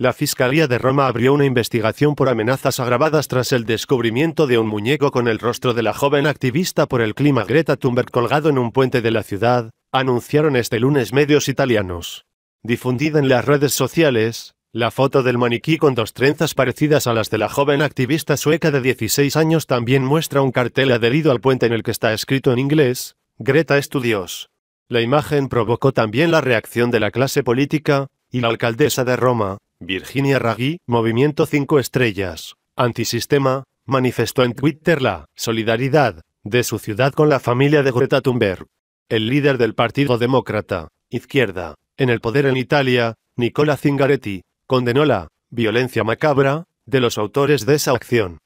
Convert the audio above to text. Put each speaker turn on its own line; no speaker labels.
La Fiscalía de Roma abrió una investigación por amenazas agravadas tras el descubrimiento de un muñeco con el rostro de la joven activista por el clima Greta Thunberg colgado en un puente de la ciudad, anunciaron este lunes medios italianos. Difundida en las redes sociales, la foto del maniquí con dos trenzas parecidas a las de la joven activista sueca de 16 años también muestra un cartel adherido al puente en el que está escrito en inglés, Greta estudios. La imagen provocó también la reacción de la clase política, y la alcaldesa de Roma, Virginia Raggi, Movimiento 5 Estrellas, Antisistema, manifestó en Twitter la solidaridad de su ciudad con la familia de Greta Thunberg. El líder del Partido Demócrata, izquierda, en el poder en Italia, Nicola Zingaretti, condenó la violencia macabra de los autores de esa acción.